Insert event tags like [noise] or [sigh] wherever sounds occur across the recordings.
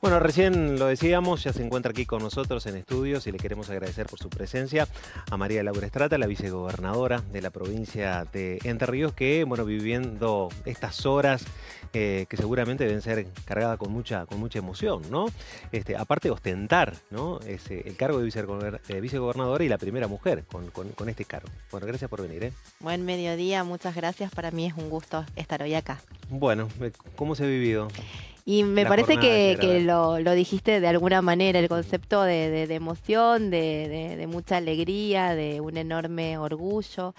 Bueno, recién lo decíamos, ya se encuentra aquí con nosotros en estudios y le queremos agradecer por su presencia a María Laura Estrata, la vicegobernadora de la provincia de Entre Ríos, que, bueno, viviendo estas horas eh, que seguramente deben ser cargadas con mucha, con mucha emoción, ¿no? Este, aparte de ostentar, ¿no? el cargo de eh, vicegobernadora y la primera mujer con, con, este cargo. Bueno, gracias por venir, ¿eh? Buen mediodía, muchas gracias. Para mí es un gusto estar hoy acá. Bueno, eh, ¿cómo se ha vivido? Y me parece que, que lo, lo, dijiste de alguna manera, el concepto de, de, de emoción, de, de, mucha alegría, de un enorme orgullo.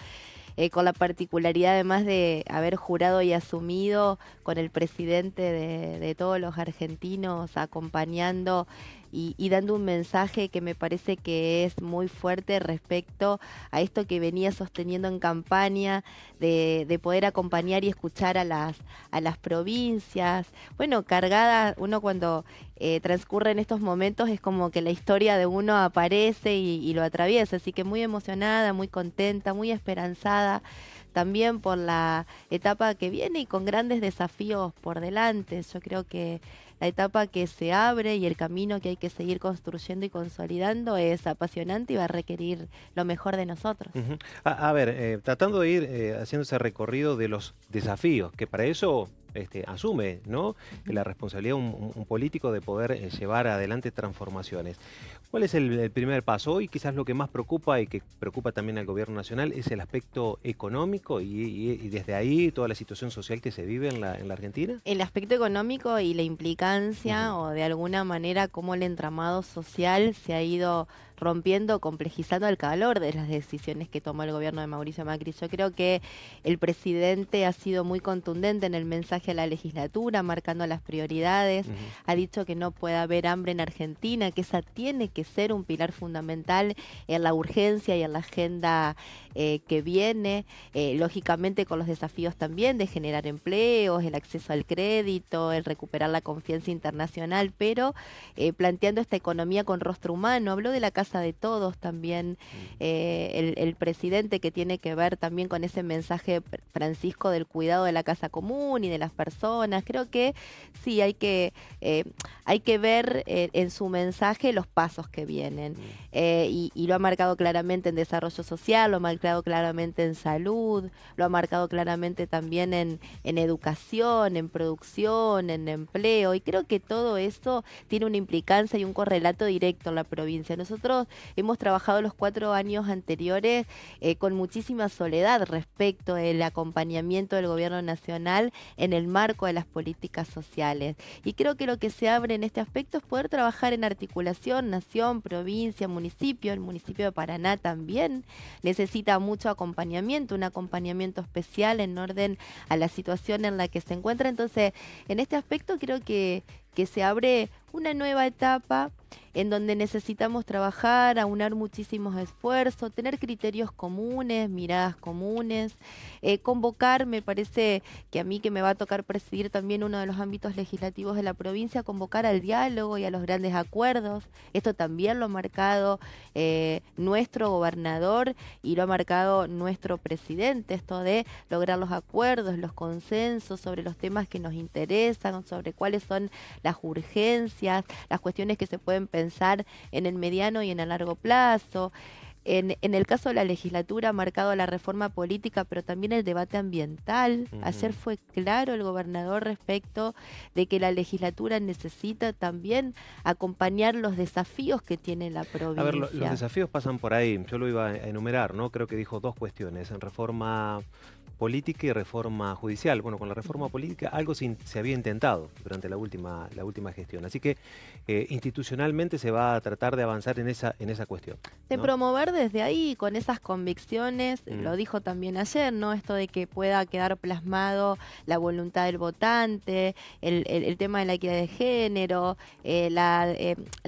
Eh, con la particularidad además de haber jurado y asumido con el presidente de, todos los argentinos, acompañando y, dando un mensaje que me parece que es muy fuerte respecto a esto que venía sosteniendo en campaña, de, poder acompañar y escuchar a las, a las provincias. Bueno, cargada, uno cuando eh, transcurre en estos momentos es como que la historia de uno aparece y, lo atraviesa. Así que muy emocionada, muy contenta, muy esperanzada también por la etapa que viene y con grandes desafíos por delante. Yo creo que la etapa que se abre y el camino que hay que seguir construyendo y consolidando es apasionante y va a requerir lo mejor de nosotros. a, ver, eh, tratando de ir eh, haciendo ese recorrido de los desafíos, que para eso este, asume ¿no? la responsabilidad un, un, político de poder eh, llevar adelante transformaciones. ¿Cuál es el, primer paso? Hoy quizás lo que más preocupa y que preocupa también al gobierno nacional es el aspecto económico y, desde ahí toda la situación social que se vive en la, Argentina. El aspecto económico y la implicancia o de alguna manera cómo el entramado social se ha ido rompiendo, complejizando el calor de las decisiones que tomó el gobierno de Mauricio Macri. Yo creo que el presidente ha sido muy contundente en el mensaje a la legislatura, marcando las prioridades. Ha dicho que no puede haber hambre en Argentina, que esa tiene que ser un pilar fundamental en la urgencia y en la agenda eh, que viene. Eh, lógicamente con los desafíos también de generar empleos, el acceso al crédito, el recuperar la confianza internacional, pero eh, planteando esta economía con rostro humano. Habló de la casa de todos también, eh, el, presidente que tiene que ver también con ese mensaje Francisco del cuidado de la casa común y de las personas. Creo que sí, hay que, eh, hay que ver eh, en su mensaje los pasos que vienen. Mm. Y, lo ha marcado claramente en desarrollo social, lo ha marcado claramente en salud, lo ha marcado claramente también en, en educación, en producción, en empleo. Y creo que todo eso tiene una implicancia y un correlato directo en la provincia. Nosotros hemos trabajado los cuatro años anteriores eh, con muchísima soledad respecto del acompañamiento del gobierno nacional en el marco de las políticas sociales. Y creo que lo que se abre en este aspecto es poder trabajar en articulación, nación, provincia, municipio, el municipio de Paraná también necesita mucho acompañamiento, un acompañamiento especial en orden a la situación en la que se encuentra. Entonces, en este aspecto creo que, que se abre una nueva etapa en donde necesitamos trabajar, aunar muchísimos esfuerzos, tener criterios comunes, miradas comunes, eh, convocar, me parece que a mí que me va a tocar presidir también uno de los ámbitos legislativos de la provincia, convocar al diálogo y a los grandes acuerdos. Esto también lo ha marcado eh, nuestro gobernador y lo ha marcado nuestro presidente, esto de lograr los acuerdos, los consensos sobre los temas que nos interesan, sobre cuáles son las urgencias, las cuestiones que se pueden pensar en el mediano y en el largo plazo. En, en, el caso de la legislatura ha marcado la reforma política, pero también el debate ambiental. Ayer fue claro el gobernador respecto de que la legislatura necesita también acompañar los desafíos que tiene la provincia. A ver, los desafíos pasan por ahí. Yo lo iba a enumerar, ¿no? Creo que dijo dos cuestiones. En reforma política y reforma judicial. Bueno, con la reforma política algo se, había intentado durante la última, la última gestión. Así que eh, institucionalmente se va a tratar de avanzar en esa, en esa cuestión. De promover desde ahí, con esas convicciones, eh, lo mm. dijo también ayer, ¿no? Esto de que pueda quedar plasmado la voluntad del votante, el, tema de la equidad de género, eh, la,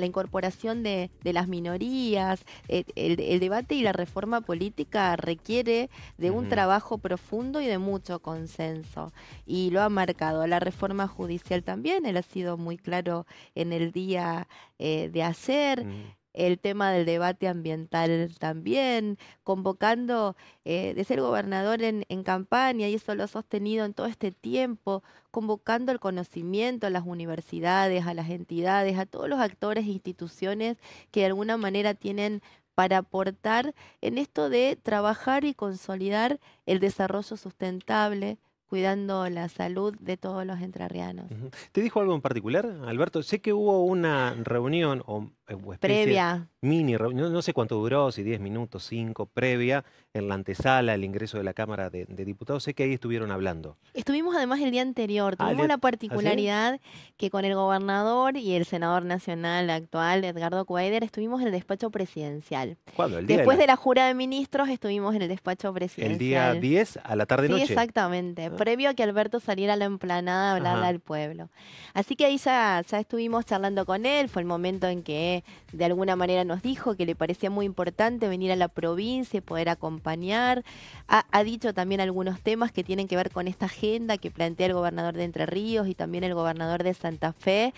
incorporación de, las minorías, el, debate y la reforma política requiere de un trabajo profundo y de mucho consenso. Y lo ha marcado la reforma judicial también, él ha sido muy claro en el día eh, de ayer. Mm. el tema del debate ambiental también, convocando eh, de ser gobernador en, en, campaña, y eso lo ha sostenido en todo este tiempo, convocando el conocimiento a las universidades, a las entidades, a todos los actores e instituciones que de alguna manera tienen para aportar en esto de trabajar y consolidar el desarrollo sustentable, cuidando la salud de todos los entrerrianos. ¿Te dijo algo en particular, Alberto? Sé que hubo una reunión o eh, previa mini reunión, no sé cuánto duró, si 10 minutos, 5, previa, en la antesala, el ingreso de la Cámara de, Diputados. Sé que ahí estuvieron hablando. Estuvimos además el día anterior. Ah, tuvimos una ¿ah, particularidad que con el gobernador y el senador nacional actual, Edgardo Cuader, estuvimos en el despacho presidencial. ¿Cuándo? Después de la... jura de ministros estuvimos en el despacho presidencial. El día 10 a la tarde-noche. Sí, exactamente. Ah. Previo a que Alberto saliera a la emplanada a hablarle al pueblo. Así que ahí ya, estuvimos charlando con él. Fue el momento en que de alguna manera nos dijo que le parecía muy importante venir a la provincia y poder acompañar. Ha, dicho también algunos temas que tienen que ver con esta agenda que plantea el gobernador de Entre Ríos y también el gobernador de Santa Fe.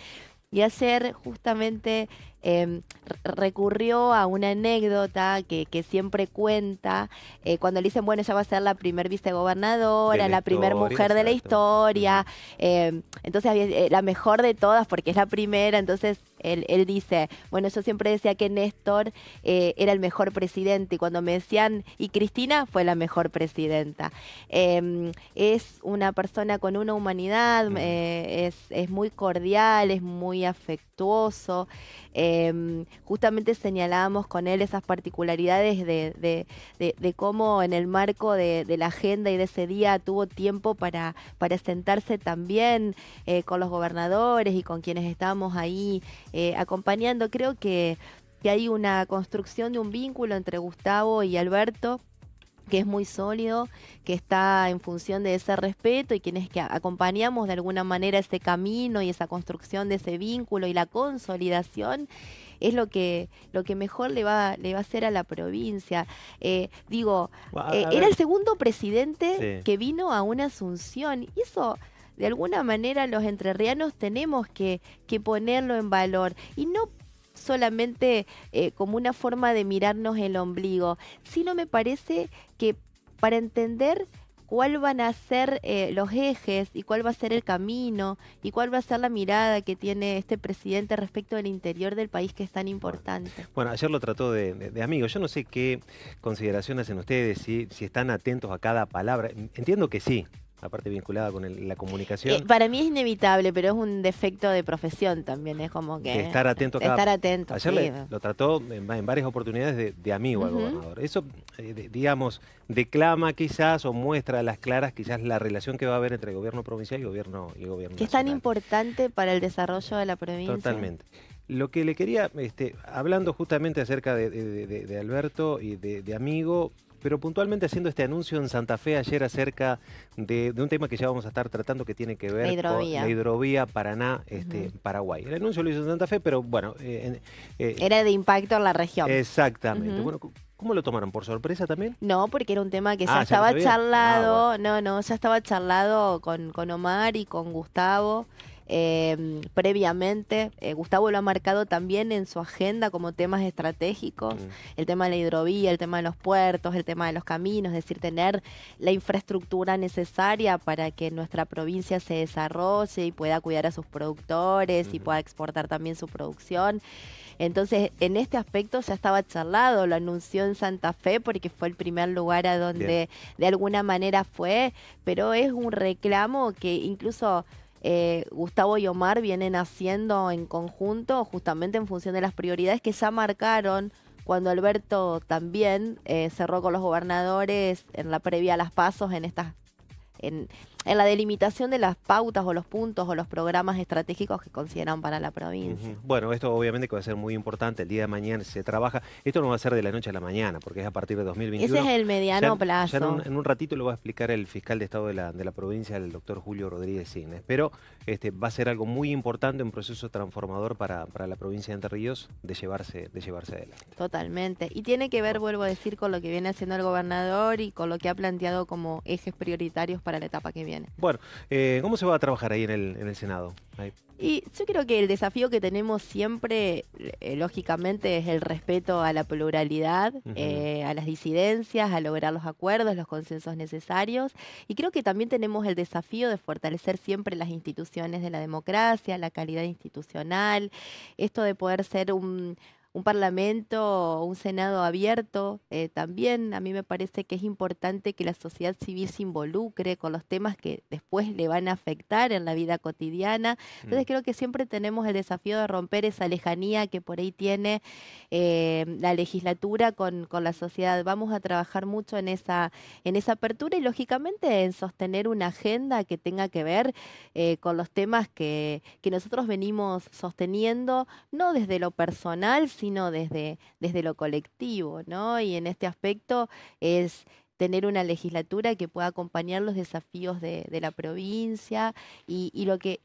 Y hacer justamente Em, recurrió a una anécdota que, siempre cuenta eh, cuando le dicen, bueno, ella va a ser la primer vicegobernadora, la, la primer mujer de la historia, em, entonces eh, la mejor de todas porque es la primera, entonces él, dice, bueno, yo siempre decía que Néstor eh, era el mejor presidente y cuando me decían, y Cristina fue la mejor presidenta. Em, es una persona con una humanidad, es, muy cordial, es muy afectuoso. Em, justamente señalábamos con él esas particularidades de, cómo en el marco de, la agenda y de ese día tuvo tiempo para, sentarse también eh, con los gobernadores y con quienes estábamos ahí eh, acompañando. Creo que hay una construcción de un vínculo entre Gustavo y Alberto que es muy sólido, que está en función de ese respeto y quienes que acompañamos de alguna manera ese camino y esa construcción de ese vínculo y la consolidación es lo que lo que mejor le va le va a hacer a la provincia. Eh, digo, eh, era el segundo presidente que vino a una asunción y eso de alguna manera los entrerrianos tenemos que, que ponerlo en valor y no solamente eh, como una forma de mirarnos el ombligo, sino me parece que para entender cuál van a ser eh, los ejes y cuál va a ser el camino y cuál va a ser la mirada que tiene este presidente respecto del interior del país que es tan importante. Bueno, ayer lo trató de, de, amigo. Yo no sé qué consideraciones hacen ustedes, si están atentos a cada palabra. Entiendo que sí, la parte vinculada con la eh, comunicación. para mí es inevitable, pero es un defecto de profesión también, es como que... estar atento. estar atento. Ayer lo trató en, varias oportunidades de, amigo al gobernador. Eso, eh, digamos, declama quizás o muestra a las claras quizás la relación que va a haber entre gobierno provincial y gobierno y gobierno Que es tan importante para el desarrollo de la provincia. Totalmente. Lo que le quería, este, hablando justamente acerca de Alberto y de, amigo, pero puntualmente haciendo este anuncio en Santa Fe ayer acerca de, un tema que ya vamos a estar tratando que tiene que ver con la hidrovía Paraná-Paraguay. Este, El anuncio lo hizo en Santa Fe, pero bueno... Eh, eh, era de impacto en la región. Exactamente. Bueno, ¿Cómo lo tomaron? ¿Por sorpresa también? No, porque era un tema que ah, ya estaba ah, charlado, no, no, ya estaba charlado con, con Omar y con Gustavo. Em, previamente. Eh, Gustavo lo ha marcado también en su agenda como temas estratégicos, mm. el tema de la hidrovía, el tema de los puertos, el tema de los caminos, es decir, tener la infraestructura necesaria para que nuestra provincia se desarrolle y pueda cuidar a sus productores y pueda exportar también su producción. Entonces, en este aspecto ya estaba charlado, lo anunció en Santa Fe porque fue el primer lugar a donde de alguna manera fue, pero es un reclamo que incluso eh, Gustavo y Omar vienen haciendo en conjunto justamente en función de las prioridades que ya marcaron cuando Alberto también eh, cerró con los gobernadores en la previa a las pasos en estas en la delimitación de las pautas o los puntos o los programas estratégicos que consideran para la provincia. Bueno, esto obviamente que va a ser muy importante, el día de mañana se trabaja, esto no va a ser de la noche a la mañana, porque es a partir de 2021. Ese es el mediano plazo. Ya en, un, ratito lo va a explicar el fiscal de Estado de la, provincia, el doctor Julio Rodríguez Cines, pero este, va a ser algo muy importante, un proceso transformador para, para la provincia de Entre Ríos de llevarse, de llevarse adelante. Totalmente, y tiene que ver, vuelvo a decir, con lo que viene haciendo el gobernador y con lo que ha planteado como ejes prioritarios para la etapa que viene. Bueno, eh, ¿cómo se va a trabajar ahí en el, Senado? Y yo creo que el desafío que tenemos siempre, eh, lógicamente, es el respeto a la pluralidad, eh, a las disidencias, a lograr los acuerdos, los consensos necesarios. Y creo que también tenemos el desafío de fortalecer siempre las instituciones de la democracia, la calidad institucional, esto de poder ser un un parlamento, un senado abierto, eh, también a mí me parece que es importante que la sociedad civil se involucre con los temas que después le van a afectar en la vida cotidiana. Mm. Entonces creo que siempre tenemos el desafío de romper esa lejanía que por ahí tiene eh, la legislatura con, la sociedad. Vamos a trabajar mucho en esa, en esa apertura y lógicamente en sostener una agenda que tenga que ver eh, con los temas que, que nosotros venimos sosteniendo, no desde lo personal, sino sino desde, desde lo colectivo, ¿no? Y en este aspecto es tener una legislatura que pueda acompañar los desafíos de, la provincia y, lo que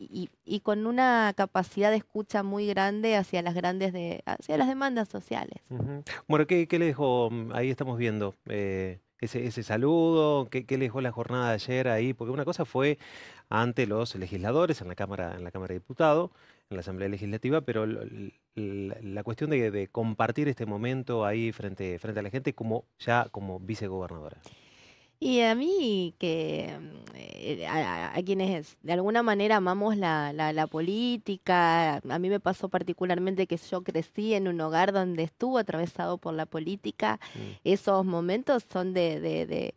con una capacidad de escucha muy grande hacia las grandes de, hacia las demandas sociales. Bueno, ¿qué, le dejo? Mm, ahí estamos viendo eh, ese, ese saludo? ¿Qué, ¿Qué, les dejó la jornada de ayer ahí? Porque una cosa fue ante los legisladores en la Cámara, en la Cámara de Diputados, en la Asamblea Legislativa, pero la cuestión de, de, compartir este momento ahí frente, frente a la gente como ya como vicegobernadora. Y a mí, que mm, eh, a, quienes de alguna manera amamos la, la, la, política, a mí me pasó particularmente que yo crecí en un hogar donde estuvo atravesado por la política, mm. esos momentos son de, de, de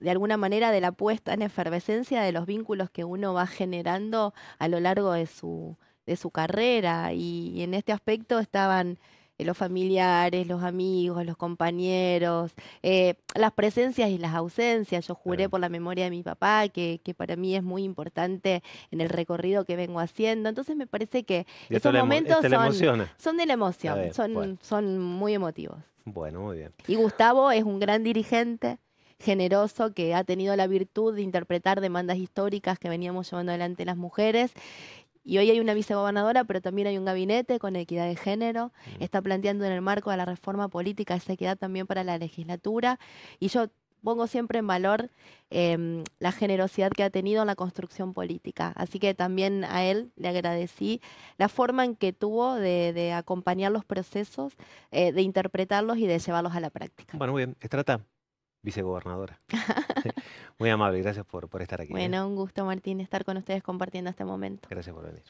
de alguna manera de la puesta en efervescencia de los vínculos que uno va generando a lo largo de su, de su carrera. y en este aspecto estaban eh, los familiares, los amigos, los compañeros, eh, las presencias y las ausencias. Yo juré por la memoria de mi papá, que, para mí es muy importante en el recorrido que vengo haciendo. Entonces me parece que esos este momentos son, de la emoción, son, son muy emotivos. Bueno, muy bien. Y Gustavo es un gran dirigente generoso que ha tenido la virtud de interpretar demandas históricas que veníamos llevando adelante las mujeres y hoy hay una vicegobernadora, pero también hay un gabinete con equidad de género. Mm. Está planteando en el marco de la reforma política esa equidad también para la legislatura. Y yo pongo siempre en valor em, la generosidad que ha tenido en la construcción política. Así que también a él le agradecí la forma en que tuvo de, acompañar los procesos, eh, de interpretarlos y de llevarlos a la práctica. Bueno, muy bien. Estrata, vicegobernadora. [laughs] Muy amable, gracias por, por estar aquí. ¿eh? Bueno, un gusto, Martín, estar con ustedes compartiendo este momento. Gracias por venir.